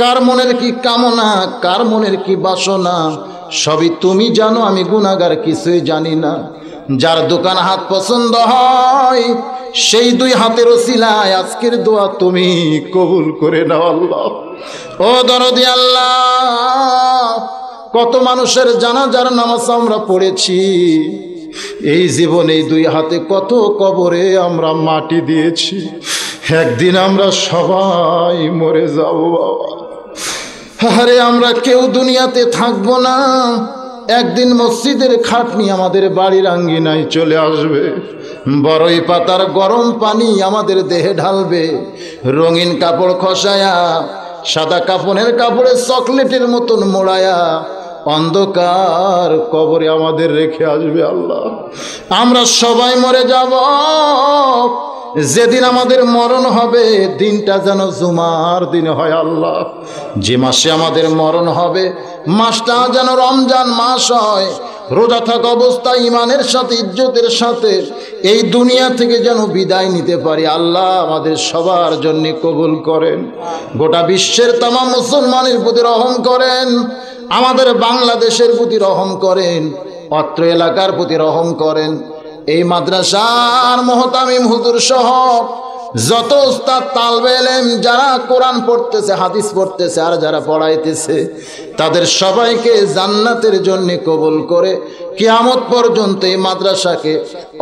কার মনের কি কামনা কার মনের কি বাসনা সবই তুমি জানো আমি গুণাগার কিছুই জানি না যার দোকান হাত পছন্দ হয় সেই দুই হাতের ওসিলায় আজকের দোয়া তুমি কবুল করে নাও আল্লাহ ও দরদি আল্লাহ কত মানুষের যার নামাজ আমরা পড়েছি এই জীবনে দুই হাতে কত কবরে আমরা মাটি দিয়েছি একদিন আমরা সবাই মরে যাবো বাবা হারে আমরা কেউ দুনিয়াতে থাকব না একদিন মসজিদের খাটনি আমাদের বাড়ির আঙ্গিনায় চলে আসবে বড়ই পাতার গরম পানি আমাদের দেহে ঢালবে রঙিন কাপড় খসায়া সাদা কাপড়ের কাপড়ে চকলেটের মতন মোড়ায়া অন্ধকার কবরে আমাদের রেখে আসবে আল্লাহ আমরা সবাই মরে যাব যেদিন আমাদের মরণ হবে দিনটা যেন জুমার দিন হয় আল্লাহ যে মাসে আমাদের মরণ হবে মাসটা যেন রমজান মাস হয় রোজা থাক অবস্থা ইমানের সাথে ইজ্জতের সাথে এই দুনিয়া থেকে যেন বিদায় নিতে পারি আল্লাহ আমাদের সবার জন্য কবুল করেন গোটা বিশ্বের তামা মুসলমানের প্রতি রহম করেন আমাদের বাংলাদেশের প্রতি রহম করেন অত্র এলাকার প্রতি রহম করেন এই মাদ্রাসার মহতামিম হুজুর সহ যত উস্তাদ তালবেলেম যারা কোরআন পড়তেছে হাদিস পড়তেছে আর যারা পড়াইতেছে তাদের সবাইকে জান্নাতের জন্য কবুল করে কিয়ামত পর্যন্ত এই মাদ্রাসাকে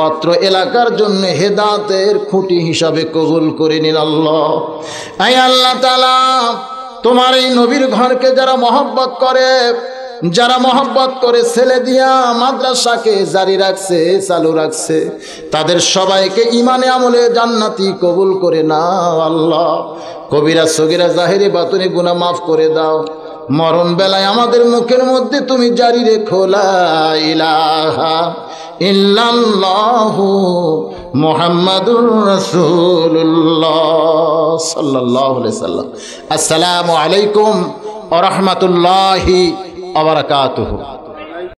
অত্র এলাকার জন্য হেদাতের খুঁটি হিসাবে কবুল করে নিন আল্লাহ আল্লাহ তালা তোমার এই নবীর ঘরকে যারা মহব্বত করে যারা মহব্বত করে ছেলে দিয়া মাদ্রাসাকে জারি রাখছে চালু রাখছে তাদের সবাইকে ইমানে আমলে জান্নাতি কবুল করে না আল্লাহ কবিরা সগিরা জাহেরি বাতুনি গুনা মাফ করে দাও মরণ বেলায় আমাদের মুখের মধ্যে তুমি জারি রেখো রসুল্লাহ আসসালামু আলাইকুম ওরহমতুল্লাহি وبركاته